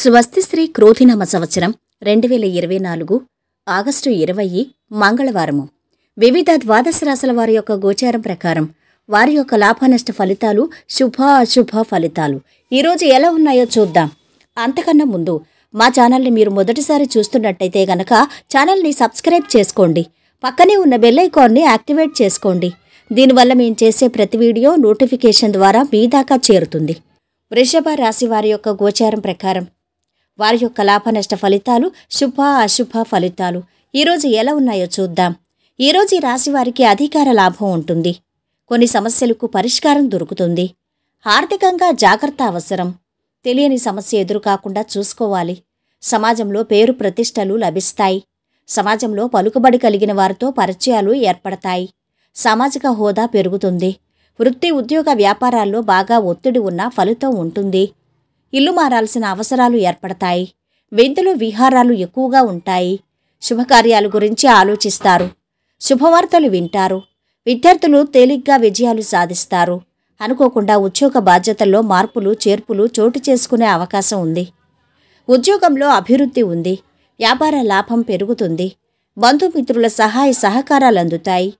స్వస్తిశ్రీ క్రోధినమ సంవత్సరం రెండు వేల ఇరవై నాలుగు ఆగస్టు ఇరవై మంగళవారము వివిధ ద్వాదశ రాశుల వారి యొక్క గోచారం ప్రకారం వారి యొక్క లాభనష్ట ఫలితాలు శుభ అశుభ ఫలితాలు ఈరోజు ఎలా ఉన్నాయో చూద్దాం అంతకన్నా ముందు మా ఛానల్ని మీరు మొదటిసారి చూస్తున్నట్టయితే గనక ఛానల్ని సబ్స్క్రైబ్ చేసుకోండి పక్కనే ఉన్న బెల్ యాక్టివేట్ చేసుకోండి దీనివల్ల మేము చేసే ప్రతి వీడియో నోటిఫికేషన్ ద్వారా మీ దాకా చేరుతుంది వృషభ రాశి వారి యొక్క గోచారం ప్రకారం వారి యొక్క లాభనష్ట ఫలితాలు శుభ అశుభ ఫలితాలు ఈరోజు ఎలా ఉన్నాయో చూద్దాం ఈరోజు ఈ రాశి వారికి అధికార లాభం ఉంటుంది కొన్ని సమస్యలకు పరిష్కారం దొరుకుతుంది ఆర్థికంగా జాగ్రత్త అవసరం తెలియని సమస్య ఎదురు కాకుండా చూసుకోవాలి సమాజంలో పేరు ప్రతిష్టలు లభిస్తాయి సమాజంలో పలుకుబడి కలిగిన వారితో పరిచయాలు ఏర్పడతాయి సామాజిక హోదా పెరుగుతుంది వృత్తి ఉద్యోగ వ్యాపారాల్లో బాగా ఒత్తిడి ఉన్న ఫలితం ఉంటుంది ఇల్లు మారాల్సిన అవసరాలు ఏర్పడతాయి విందులు విహారాలు ఎక్కువగా ఉంటాయి శుభకార్యాల గురించి ఆలోచిస్తారు శుభవార్తలు వింటారు విద్యార్థులు తేలిగ్గా విజయాలు సాధిస్తారు అనుకోకుండా ఉద్యోగ బాధ్యతల్లో మార్పులు చేర్పులు చోటు చేసుకునే అవకాశం ఉంది ఉద్యోగంలో అభివృద్ధి ఉంది వ్యాపార లాభం పెరుగుతుంది బంధుమిత్రుల సహాయ సహకారాలు అందుతాయి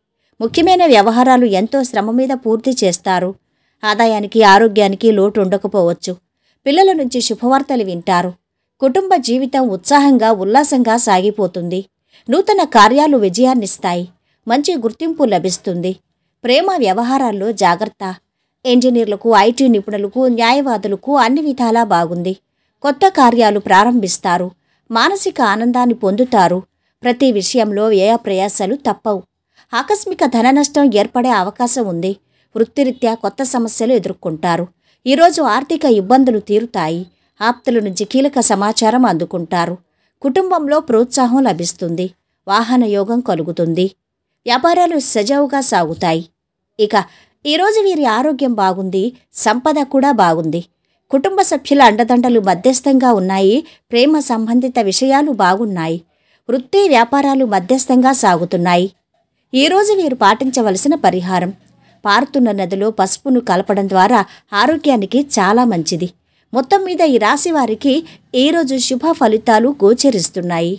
ముఖ్యమైన వ్యవహారాలు ఎంతో శ్రమ మీద పూర్తి చేస్తారు ఆదాయానికి ఆరోగ్యానికి లోటు ఉండకపోవచ్చు పిల్లల నుంచి శుభవార్తలు వింటారు కుటుంబ జీవితం ఉత్సాహంగా ఉల్లాసంగా సాగిపోతుంది నూతన కార్యాలు విజయాన్నిస్తాయి మంచి గుర్తింపు లభిస్తుంది ప్రేమ వ్యవహారాల్లో జాగ్రత్త ఇంజనీర్లకు ఐటీ నిపుణులకు న్యాయవాదులకు అన్ని విధాలా బాగుంది కొత్త కార్యాలు ప్రారంభిస్తారు మానసిక ఆనందాన్ని పొందుతారు ప్రతి విషయంలో వ్యయ ప్రయాసాలు తప్పవు ఆకస్మిక ధన నష్టం ఏర్పడే అవకాశం ఉంది వృత్తిరీత్యా కొత్త సమస్యలు ఎదుర్కొంటారు ఈరోజు ఆర్థిక ఇబ్బందులు తీరుతాయి ఆప్తుల నుంచి కీలక సమాచారం అందుకుంటారు కుటుంబంలో ప్రోత్సాహం లభిస్తుంది వాహన యోగం కలుగుతుంది వ్యాపారాలు సజావుగా సాగుతాయి ఇక ఈరోజు వీరి ఆరోగ్యం బాగుంది సంపద కూడా బాగుంది కుటుంబ సభ్యుల అండదండలు మధ్యస్థంగా ఉన్నాయి ప్రేమ సంబంధిత విషయాలు బాగున్నాయి వృత్తి వ్యాపారాలు మధ్యస్థంగా సాగుతున్నాయి ఈరోజు వీరు పాటించవలసిన పరిహారం పారుతున్న నదిలో పసుపును కలపడం ద్వారా ఆరోగ్యానికి చాలా మంచిది మొత్తం మీద ఈ రాశి వారికి ఈరోజు శుభ ఫలితాలు గోచరిస్తున్నాయి